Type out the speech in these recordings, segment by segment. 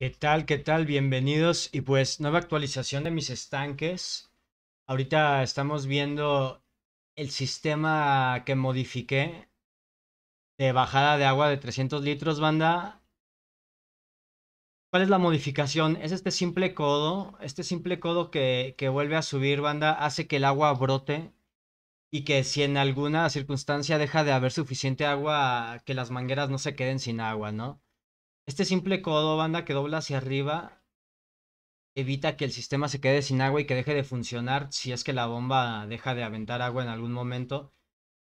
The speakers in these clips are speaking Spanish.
¿Qué tal? ¿Qué tal? Bienvenidos. Y pues nueva actualización de mis estanques. Ahorita estamos viendo el sistema que modifiqué de bajada de agua de 300 litros, banda. ¿Cuál es la modificación? Es este simple codo. Este simple codo que, que vuelve a subir, banda, hace que el agua brote y que si en alguna circunstancia deja de haber suficiente agua, que las mangueras no se queden sin agua, ¿no? Este simple codo, banda, que dobla hacia arriba, evita que el sistema se quede sin agua y que deje de funcionar si es que la bomba deja de aventar agua en algún momento.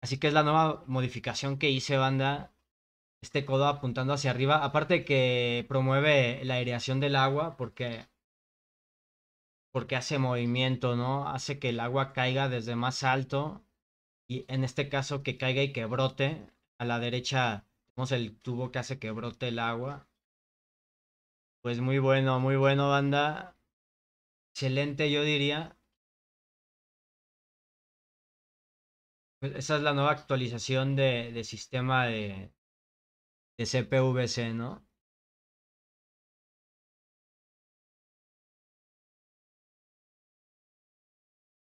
Así que es la nueva modificación que hice, banda. Este codo apuntando hacia arriba. Aparte que promueve la aireación del agua porque, porque hace movimiento, ¿no? Hace que el agua caiga desde más alto. Y en este caso que caiga y que brote. A la derecha tenemos el tubo que hace que brote el agua. Pues muy bueno, muy bueno, banda. Excelente, yo diría. Pues esa es la nueva actualización de, sistema de, de CPVC, ¿no?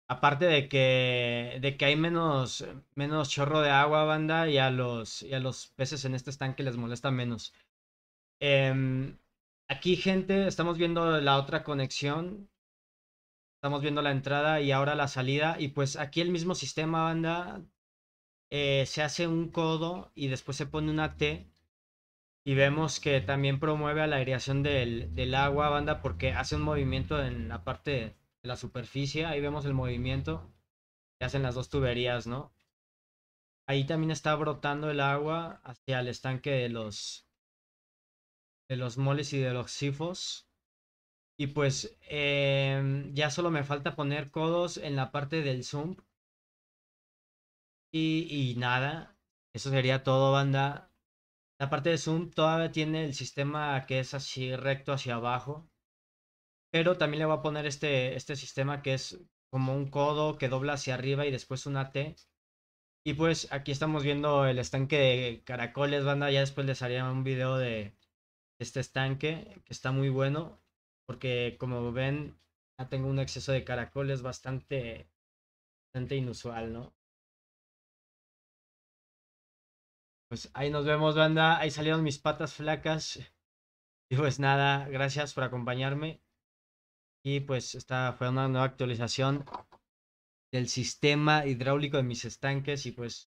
Aparte de que, de que hay menos, menos chorro de agua, banda, y a los, y a los peces en este estanque les molesta menos. Eh, Aquí, gente, estamos viendo la otra conexión. Estamos viendo la entrada y ahora la salida. Y pues aquí el mismo sistema, banda. Eh, se hace un codo y después se pone una T. Y vemos que también promueve a la aireación del, del agua, banda, porque hace un movimiento en la parte de la superficie. Ahí vemos el movimiento que hacen las dos tuberías, ¿no? Ahí también está brotando el agua hacia el estanque de los de los moles y de los sifos. Y pues em, ya solo me falta poner codos en la parte del zoom. Y, nada, eso sería todo, banda. La parte de zoom todavía tiene el sistema que es así recto hacia abajo. Pero también le voy a poner este, este sistema que es como un codo que dobla hacia arriba y después una T. Y pues aquí estamos viendo el estanque de caracoles, banda. Ya después les haría un video de, este estanque, que está muy bueno, porque como ven, ya tengo un exceso de caracoles bastante, bastante inusual, ¿no? Pues ahí nos vemos, banda. Ahí salieron mis patas flacas. Y pues nada, gracias por acompañarme. Y pues esta fue una nueva actualización del sistema hidráulico de mis estanques. Y pues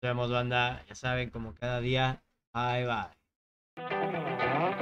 nos vemos, banda. Ya saben, como cada día. Bye, bye. Uh-huh.